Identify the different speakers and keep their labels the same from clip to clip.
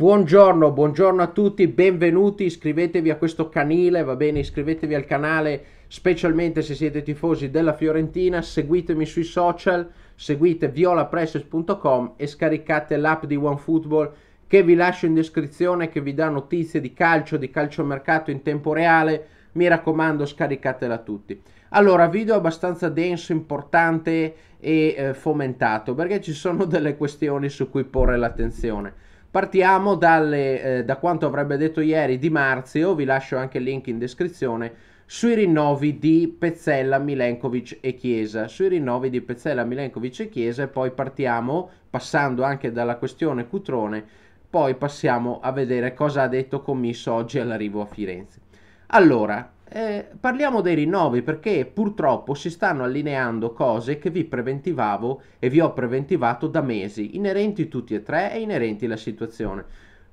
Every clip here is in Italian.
Speaker 1: Buongiorno, buongiorno a tutti, benvenuti, iscrivetevi a questo canile, va bene, iscrivetevi al canale, specialmente se siete tifosi della Fiorentina, seguitemi sui social, seguite violapresses.com e scaricate l'app di OneFootball che vi lascio in descrizione, che vi dà notizie di calcio, di calciomercato in tempo reale, mi raccomando scaricatela tutti. Allora, video abbastanza denso, importante e eh, fomentato, perché ci sono delle questioni su cui porre l'attenzione. Partiamo dalle, eh, da quanto avrebbe detto ieri Di Marzio, vi lascio anche il link in descrizione, sui rinnovi di Pezzella, Milenkovic e Chiesa. Sui rinnovi di Pezzella, Milenkovic e Chiesa e poi partiamo, passando anche dalla questione Cutrone, poi passiamo a vedere cosa ha detto Commisso oggi all'arrivo a Firenze. Allora, eh, parliamo dei rinnovi perché purtroppo si stanno allineando cose che vi preventivavo e vi ho preventivato da mesi, inerenti tutti e tre e inerenti la situazione.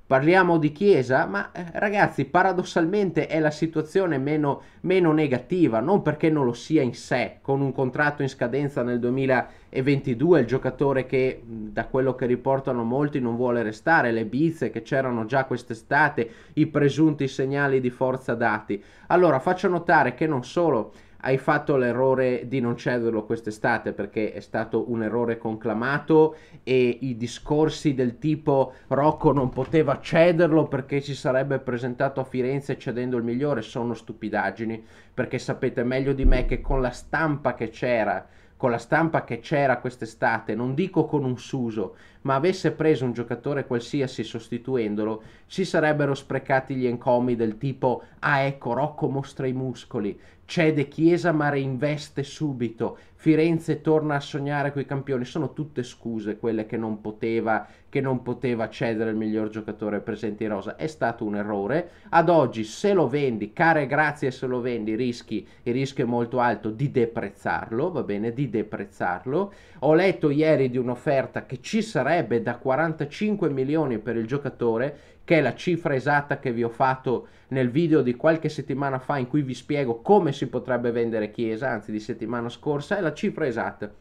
Speaker 1: Parliamo di Chiesa, ma eh, ragazzi, paradossalmente è la situazione meno, meno, negativa, non perché non lo sia in sé, con un contratto in scadenza nel 2022, il giocatore che da quello che riportano molti non vuole restare, le bizze che c'erano già quest'estate, i presunti segnali di forza dati. Allora, faccio notare che non solo hai fatto l'errore di non cederlo quest'estate perché è stato un errore conclamato e i discorsi del tipo Rocco non poteva cederlo perché si sarebbe presentato a Firenze cedendo il migliore sono stupidaggini perché sapete meglio di me che con la stampa che c'era con la stampa che c'era quest'estate, non dico con un suso, ma avesse preso un giocatore qualsiasi sostituendolo, si sarebbero sprecati gli encomi del tipo ah ecco Rocco mostra i muscoli, cede Chiesa ma reinveste subito, Firenze torna a sognare coi campioni, sono tutte scuse quelle che non poteva, che non poteva cedere il miglior giocatore presente in rosa, è stato un errore, ad oggi se lo vendi, care grazie se lo vendi, rischi, il rischio è molto alto di deprezzarlo, va bene, di deprezzarlo, ho letto ieri di un'offerta che ci sarebbe sarebbe da 45 milioni per il giocatore, che è la cifra esatta che vi ho fatto nel video di qualche settimana fa in cui vi spiego come si potrebbe vendere Chiesa, anzi di settimana scorsa, è la cifra esatta.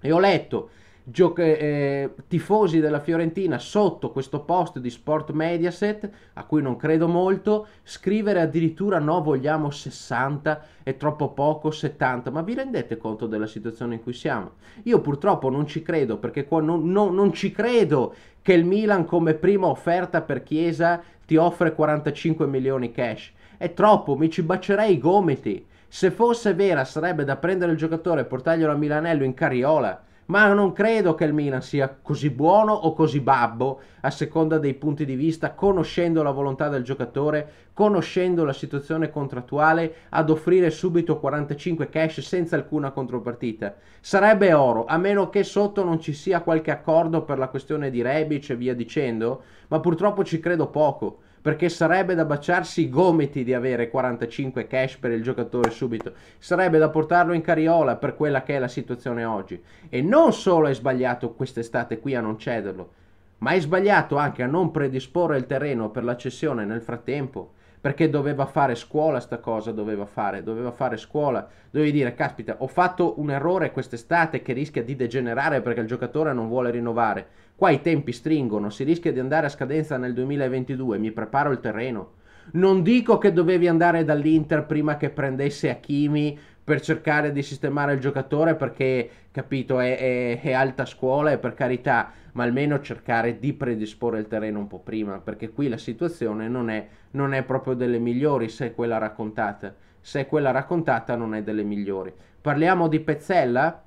Speaker 1: E ho letto gioche, eh, tifosi della Fiorentina sotto questo post di Sport Mediaset, a cui non credo molto, scrivere addirittura no, vogliamo 60, è troppo poco 70, ma vi rendete conto della situazione in cui siamo? Io purtroppo non ci credo, perché qua non, non, non ci credo che il Milan come prima offerta per Chiesa ti offre 45 milioni cash. È troppo, mi ci bacerei i gomiti. Se fosse vera sarebbe da prendere il giocatore e portarglielo a Milanello in carriola ma non credo che il Milan sia così buono o così babbo a seconda dei punti di vista, conoscendo la volontà del giocatore, conoscendo la situazione contrattuale, ad offrire subito 45 cash senza alcuna contropartita. Sarebbe oro, a meno che sotto non ci sia qualche accordo per la questione di Rebic e via dicendo, ma purtroppo ci credo poco perché sarebbe da baciarsi i gomiti di avere 45 cash per il giocatore subito, sarebbe da portarlo in cariola per quella che è la situazione oggi. E non solo è sbagliato quest'estate qui a non cederlo, ma è sbagliato anche a non predisporre il terreno per la cessione nel frattempo perché doveva fare scuola sta cosa, doveva fare, doveva fare scuola, dovevi dire, caspita, ho fatto un errore quest'estate che rischia di degenerare perché il giocatore non vuole rinnovare, Qua i tempi stringono, si rischia di andare a scadenza nel 2022, mi preparo il terreno. Non dico che dovevi andare dall'Inter prima che prendesse Hakimi per cercare di sistemare il giocatore perché, capito, è, è, è alta scuola e per carità, ma almeno cercare di predisporre il terreno un po' prima, perché qui la situazione non è, non è proprio delle migliori se è quella raccontata. Se è quella raccontata non è delle migliori. Parliamo di Pezzella?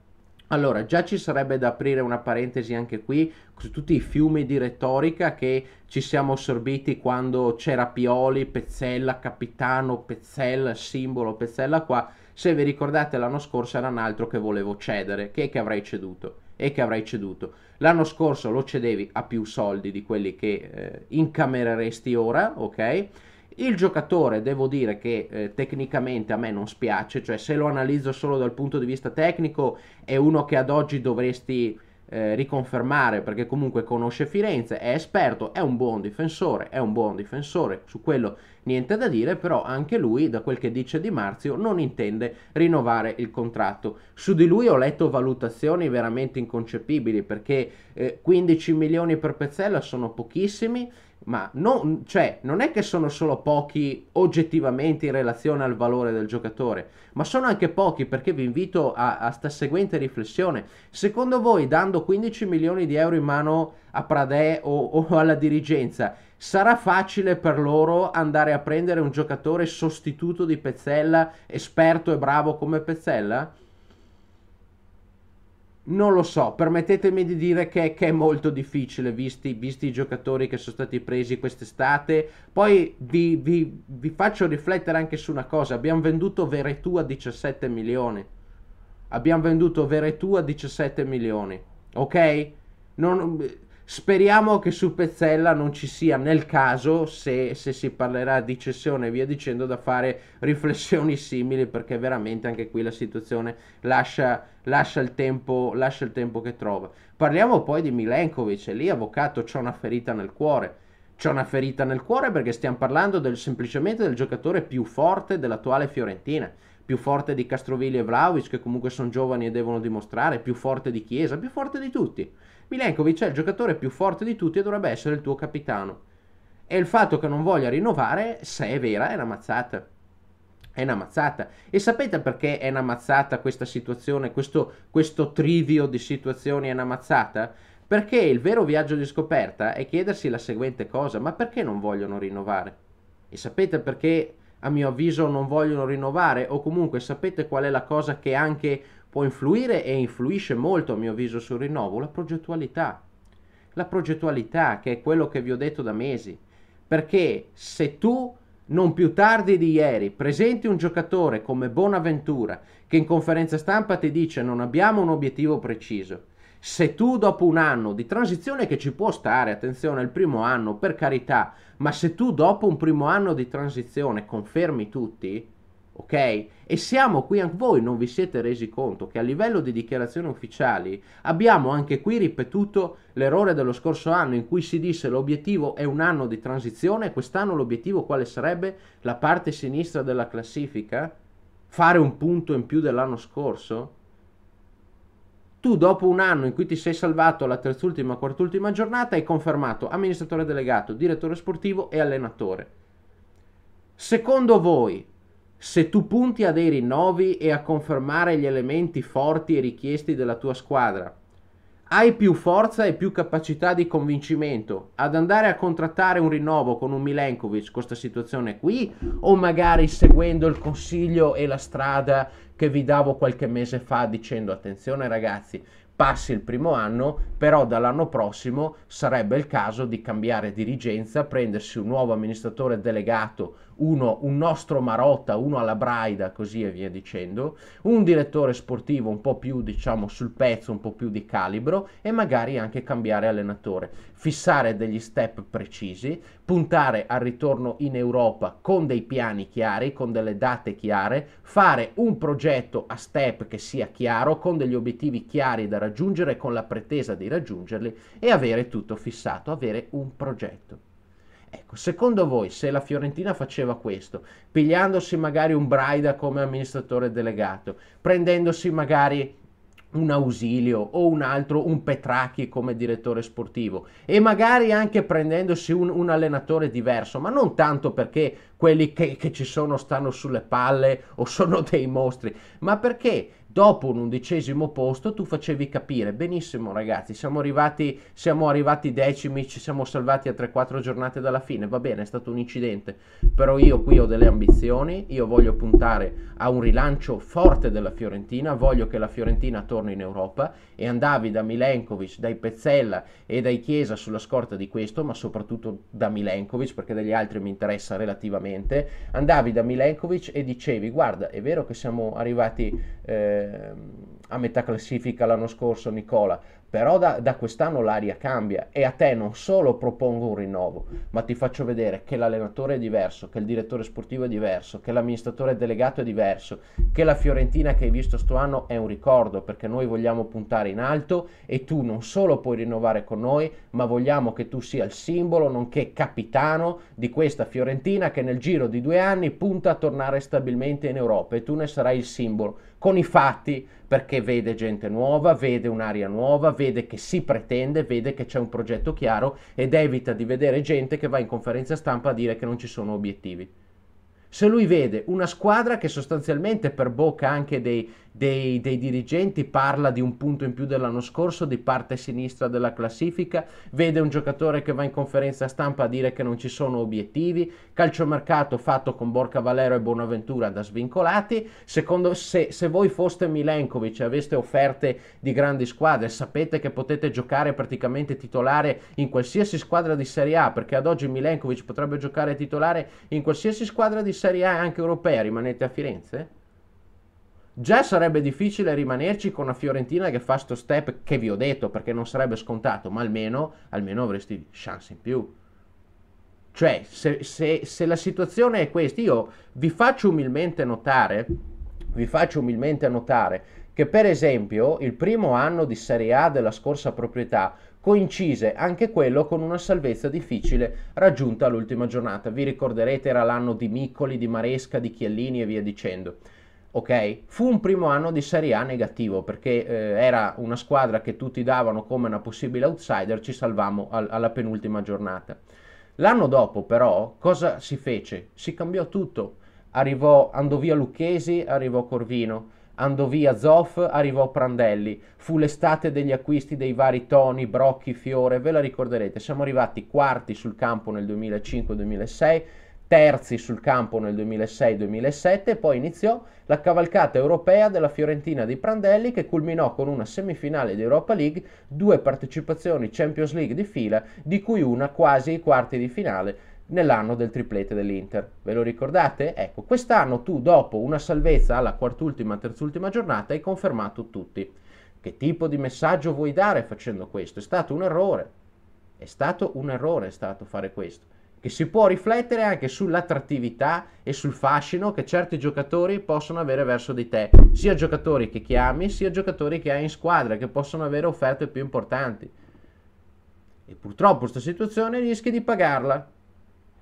Speaker 1: Allora, già ci sarebbe da aprire una parentesi anche qui su tutti i fiumi di retorica che ci siamo assorbiti quando c'era Pioli, Pezzella, Capitano, Pezzella, simbolo, Pezzella qua. Se vi ricordate l'anno scorso era un altro che volevo cedere, che, che avrei ceduto e che avrei ceduto. L'anno scorso lo cedevi a più soldi di quelli che eh, incamereresti ora, ok? Il giocatore devo dire che eh, tecnicamente a me non spiace, cioè se lo analizzo solo dal punto di vista tecnico è uno che ad oggi dovresti eh, riconfermare perché comunque conosce Firenze, è esperto, è un buon difensore, è un buon difensore, su quello niente da dire, però anche lui da quel che dice Di Marzio non intende rinnovare il contratto. Su di lui ho letto valutazioni veramente inconcepibili perché eh, 15 milioni per Pezzella sono pochissimi ma non, cioè, non è che sono solo pochi oggettivamente in relazione al valore del giocatore, ma sono anche pochi perché vi invito a, a sta seguente riflessione. Secondo voi, dando 15 milioni di euro in mano a Pradè o, o alla dirigenza, sarà facile per loro andare a prendere un giocatore sostituto di Pezzella, esperto e bravo come Pezzella? Non lo so, permettetemi di dire che, che è molto difficile visti, visti, i giocatori che sono stati presi quest'estate. Poi vi, vi, vi, faccio riflettere anche su una cosa: abbiamo venduto Veretù a 17 milioni. Abbiamo venduto Veretù a 17 milioni, ok? Non, Speriamo che su Pezzella non ci sia, nel caso, se, se, si parlerà di cessione e via dicendo, da fare riflessioni simili perché veramente anche qui la situazione lascia, lascia, il, tempo, lascia il, tempo, che trova. Parliamo poi di Milenkovic, e lì avvocato c'è una ferita nel cuore. C'è una ferita nel cuore perché stiamo parlando del, semplicemente del giocatore più forte dell'attuale Fiorentina più forte di Castrovilli e Vlaovic, che comunque sono giovani e devono dimostrare, più forte di Chiesa, più forte di tutti. Milenkovic è il giocatore più forte di tutti e dovrebbe essere il tuo capitano. E il fatto che non voglia rinnovare, se è vera, è una mazzata. È una mazzata. E sapete perché è una mazzata questa situazione, questo, questo trivio di situazioni è una mazzata? Perché il vero viaggio di scoperta è chiedersi la seguente cosa, ma perché non vogliono rinnovare? E sapete perché a mio avviso non vogliono rinnovare o comunque sapete qual è la cosa che anche può influire e influisce molto a mio avviso sul rinnovo la progettualità. La progettualità che è quello che vi ho detto da mesi. Perché se tu non più tardi di ieri presenti un giocatore come Bonaventura che in conferenza stampa ti dice non abbiamo un obiettivo preciso, se tu dopo un anno di transizione che ci può stare, attenzione, il primo anno per carità, ma se tu dopo un primo anno di transizione confermi tutti, ok? E siamo qui anche voi, non vi siete resi conto che a livello di dichiarazioni ufficiali abbiamo anche qui ripetuto l'errore dello scorso anno in cui si disse l'obiettivo è un anno di transizione, quest'anno l'obiettivo quale sarebbe? La parte sinistra della classifica? Fare un punto in più dell'anno scorso? Tu dopo un anno in cui ti sei salvato alla terzultima, quartultima giornata hai confermato amministratore delegato, direttore sportivo e allenatore. Secondo voi se tu punti a dei rinnovi e a confermare gli elementi forti e richiesti della tua squadra, hai più forza e più capacità di convincimento ad andare a contrattare un rinnovo con un Milenkovic questa situazione qui o magari seguendo il consiglio e la strada che vi davo qualche mese fa dicendo attenzione ragazzi passi il primo anno però dall'anno prossimo sarebbe il caso di cambiare dirigenza prendersi un nuovo amministratore delegato uno un nostro Marotta, uno alla Braida, così e via dicendo, un direttore sportivo un po' più diciamo sul pezzo, un po' più di calibro e magari anche cambiare allenatore, fissare degli step precisi, puntare al ritorno in Europa con dei piani chiari, con delle date chiare, fare un progetto a step che sia chiaro, con degli obiettivi chiari da raggiungere, con la pretesa di raggiungerli e avere tutto fissato, avere un progetto. Ecco, secondo voi se la Fiorentina faceva questo, pigliandosi magari un Braida come amministratore delegato, prendendosi magari un ausilio o un altro, un Petrachi come direttore sportivo e magari anche prendendosi un, un allenatore diverso, ma non tanto perché quelli che, che, ci sono stanno sulle palle o sono dei mostri, ma perché dopo un undicesimo posto tu facevi capire benissimo ragazzi siamo arrivati, siamo arrivati decimi ci siamo salvati a 3-4 giornate dalla fine va bene è stato un incidente però io qui ho delle ambizioni io voglio puntare a un rilancio forte della Fiorentina voglio che la Fiorentina torni in Europa e andavi da Milenkovic dai Pezzella e dai Chiesa sulla scorta di questo ma soprattutto da Milenkovic perché degli altri mi interessa relativamente andavi da Milenkovic e dicevi guarda è vero che siamo arrivati eh, um, a metà classifica l'anno scorso Nicola, però da, da quest'anno l'aria cambia e a te non solo propongo un rinnovo, ma ti faccio vedere che l'allenatore è diverso, che il direttore sportivo è diverso, che l'amministratore delegato è diverso, che la Fiorentina che hai visto anno è un ricordo perché noi vogliamo puntare in alto e tu non solo puoi rinnovare con noi, ma vogliamo che tu sia il simbolo nonché capitano di questa Fiorentina che nel giro di due anni punta a tornare stabilmente in Europa e tu ne sarai il simbolo con i fatti perché vede gente nuova, vede un'area nuova, vede che si pretende, vede che c'è un progetto chiaro ed evita di vedere gente che va in conferenza stampa a dire che non ci sono obiettivi se lui vede una squadra che sostanzialmente per bocca anche dei, dei, dei, dirigenti, parla di un punto in più dell'anno scorso, di parte sinistra della classifica, vede un giocatore che va in conferenza stampa a dire che non ci sono obiettivi, calciomercato fatto con Borca Valero e Bonaventura da svincolati, secondo se, se voi foste Milenkovic e aveste offerte di grandi squadre, sapete che potete giocare praticamente titolare in qualsiasi squadra di Serie A, perché ad oggi Milenkovic potrebbe giocare titolare in qualsiasi squadra di Serie A anche europea, rimanete a Firenze? Già sarebbe difficile rimanerci con una Fiorentina che fa sto step che vi ho detto perché non sarebbe scontato, ma almeno, almeno avresti chance in più. Cioè, se, se, se, la situazione è questa, io vi faccio umilmente notare, vi faccio umilmente notare che per esempio il primo anno di Serie A della scorsa proprietà coincise anche quello con una salvezza difficile raggiunta all'ultima giornata. Vi ricorderete era l'anno di Miccoli, di Maresca, di Chiellini e via dicendo ok? Fu un primo anno di Serie A negativo perché eh, era una squadra che tutti davano come una possibile outsider, ci salvammo al, alla penultima giornata. L'anno dopo però cosa si fece? Si cambiò tutto. Arrivò, andò via Lucchesi, arrivò Corvino, andò via Zoff, arrivò Prandelli. Fu l'estate degli acquisti dei vari Toni, Brocchi, Fiore, ve la ricorderete. Siamo arrivati quarti sul campo nel 2005-2006 terzi sul campo nel 2006-2007 poi iniziò la cavalcata europea della Fiorentina di Prandelli che culminò con una semifinale di Europa League, due partecipazioni Champions League di fila, di cui una quasi ai quarti di finale nell'anno del triplete dell'Inter. Ve lo ricordate? Ecco, quest'anno tu dopo una salvezza alla quartultima, terzultima giornata hai confermato tutti. Che tipo di messaggio vuoi dare facendo questo? È stato un errore. È stato un errore è stato fare questo che si può riflettere anche sull'attrattività e sul fascino che certi giocatori possono avere verso di te, sia giocatori che chiami, sia giocatori che hai in squadra, che possono avere offerte più importanti. E purtroppo questa situazione rischi di pagarla.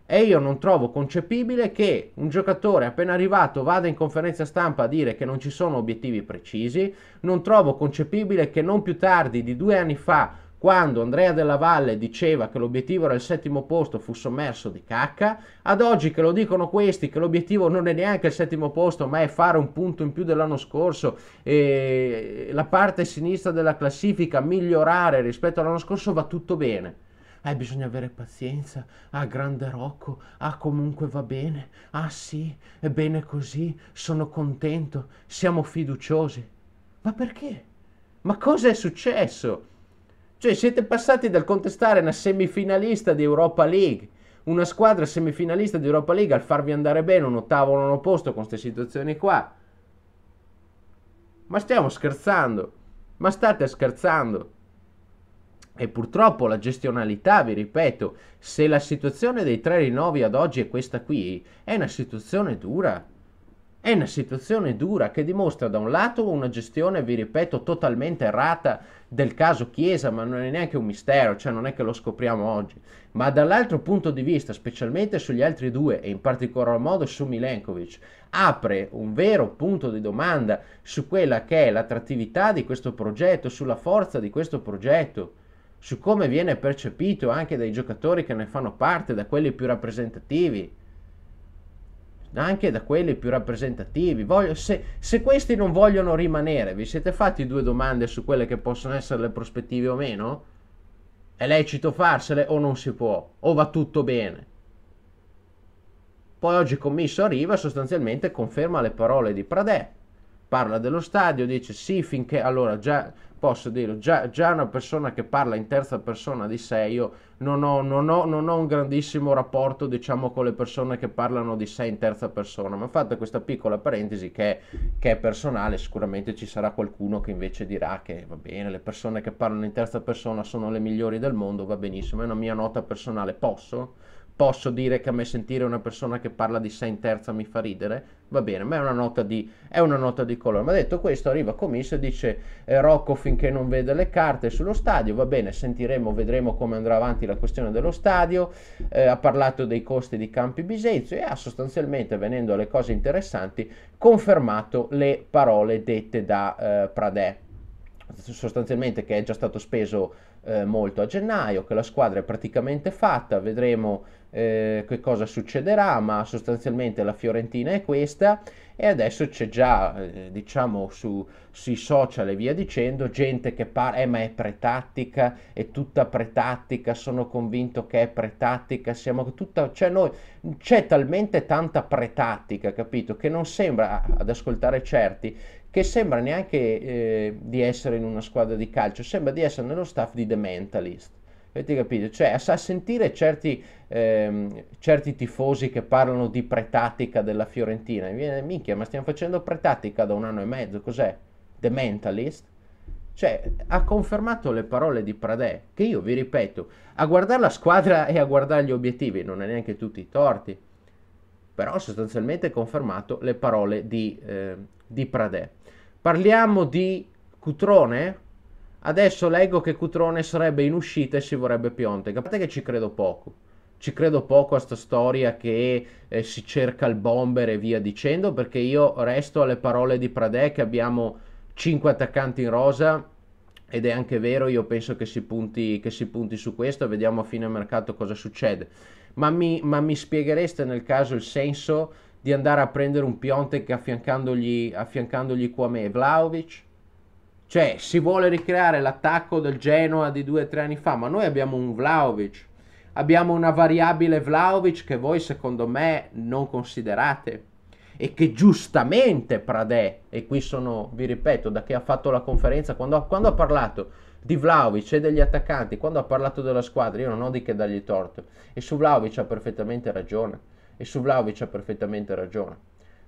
Speaker 1: E io non trovo concepibile che un giocatore appena arrivato vada in conferenza stampa a dire che non ci sono obiettivi precisi, non trovo concepibile che non più tardi di due anni fa quando Andrea Della Valle diceva che l'obiettivo era il settimo posto fu sommerso di cacca, ad oggi che lo dicono questi che l'obiettivo non è neanche il settimo posto ma è fare un punto in più dell'anno scorso e la parte sinistra della classifica migliorare rispetto all'anno scorso va tutto bene. Eh, bisogna avere pazienza. Ah, grande Rocco. Ah, comunque va bene. Ah, sì, è bene così. Sono contento. Siamo fiduciosi. Ma perché? Ma cosa è successo? Cioè siete passati dal contestare una semifinalista di Europa League, una squadra semifinalista di Europa League al farvi andare bene un ottavo o nono posto con queste situazioni qua. Ma stiamo scherzando. Ma state scherzando. E purtroppo la gestionalità, vi ripeto, se la situazione dei tre rinnovi ad oggi è questa qui, è una situazione dura. È una situazione dura che dimostra da un lato una gestione, vi ripeto, totalmente errata del caso Chiesa, ma non è neanche un mistero, cioè non è che lo scopriamo oggi, ma dall'altro punto di vista, specialmente sugli altri due e in particolar modo su Milenkovic, apre un vero punto di domanda su quella che è l'attrattività di questo progetto, sulla forza di questo progetto su come viene percepito anche dai giocatori che ne fanno parte, da quelli più rappresentativi anche da quelli più rappresentativi. Voglio, se, se, questi non vogliono rimanere, vi siete fatti due domande su quelle che possono essere le prospettive o meno? È lecito farsele o non si può? O va tutto bene? Poi oggi il Commisso arriva sostanzialmente conferma le parole di Pradè parla dello stadio, dice sì finché, allora già posso dire, già, già una persona che parla in terza persona di sé, io non ho, non, ho, non ho, un grandissimo rapporto diciamo con le persone che parlano di sé in terza persona, ma fatta questa piccola parentesi che che è personale, sicuramente ci sarà qualcuno che invece dirà che va bene, le persone che parlano in terza persona sono le migliori del mondo, va benissimo, è una mia nota personale, posso? posso dire che a me sentire una persona che parla di sé in terza mi fa ridere? Va bene, ma è una nota di, una nota di colore. Ma detto questo, arriva Comis e dice eh, Rocco finché non vede le carte sullo stadio, va bene, sentiremo, vedremo come andrà avanti la questione dello stadio, eh, ha parlato dei costi di Campi Bisenzio e ha sostanzialmente, venendo alle cose interessanti, confermato le parole dette da eh, Pradè sostanzialmente che è già stato speso eh, molto a gennaio, che la squadra è praticamente fatta, vedremo eh, che cosa succederà, ma sostanzialmente la Fiorentina è questa e adesso c'è già, eh, diciamo, su, sui social e via dicendo, gente che parla, eh ma è pretattica, è tutta pretattica, sono convinto che è pretattica, siamo tutta, cioè noi, c'è talmente tanta pretattica, capito, che non sembra, ad ascoltare certi, che sembra neanche eh, di essere in una squadra di calcio, sembra di essere nello staff di The Mentalist. Avete capito? Cioè, a, sentire certi, ehm, certi, tifosi che parlano di pretattica della Fiorentina, mi viene minchia, ma stiamo facendo pretattica da un anno e mezzo, cos'è? The Mentalist? Cioè, ha confermato le parole di Pradè, che io vi ripeto, a guardare la squadra e a guardare gli obiettivi non è neanche tutti i torti, però sostanzialmente ha confermato le parole di, eh, di Pradè. Parliamo di Cutrone? Adesso leggo che Cutrone sarebbe in uscita e si vorrebbe Piontek. A parte che ci credo poco. Ci credo poco a sta storia che eh, si cerca il bomber e via dicendo, perché io resto alle parole di Pradè che abbiamo 5 attaccanti in rosa ed è anche vero, io penso che si punti, che si punti su questo, vediamo a fine mercato cosa succede. Ma mi, ma mi spieghereste nel caso il senso di andare a prendere un Piontek affiancandogli, affiancandogli Kwame e Vlaovic? Cioè, si vuole ricreare l'attacco del Genoa di due o tre anni fa, ma noi abbiamo un Vlaovic, abbiamo una variabile Vlaovic che voi secondo me non considerate e che giustamente Pradè, e qui sono, vi ripeto, da che ha fatto la conferenza, quando, quando ha parlato di Vlaovic e degli attaccanti, quando ha parlato della squadra, io non ho di che dargli torto, e su Vlaovic ha perfettamente ragione, e su Vlaovic ha perfettamente ragione.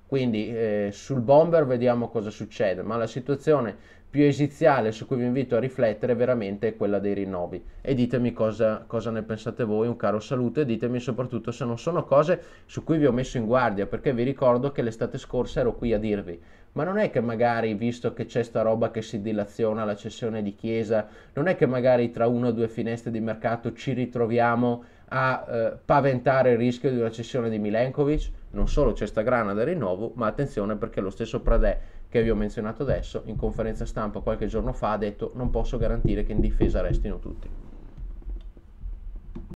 Speaker 1: Quindi eh, sul bomber vediamo cosa succede, ma la situazione più esiziale su cui vi invito a riflettere veramente è quella dei rinnovi. E ditemi cosa, cosa ne pensate voi, un caro saluto e ditemi soprattutto se non sono cose su cui vi ho messo in guardia, perché vi ricordo che l'estate scorsa ero qui a dirvi ma non è che magari, visto che c'è sta roba che si dilaziona la cessione di Chiesa, non è che magari tra una o due finestre di mercato ci ritroviamo a eh, paventare il rischio di una cessione di Milenkovic? non solo c'è sta grana del rinnovo, ma attenzione perché lo stesso Pradè che vi ho menzionato adesso in conferenza stampa qualche giorno fa ha detto non posso garantire che in difesa restino tutti.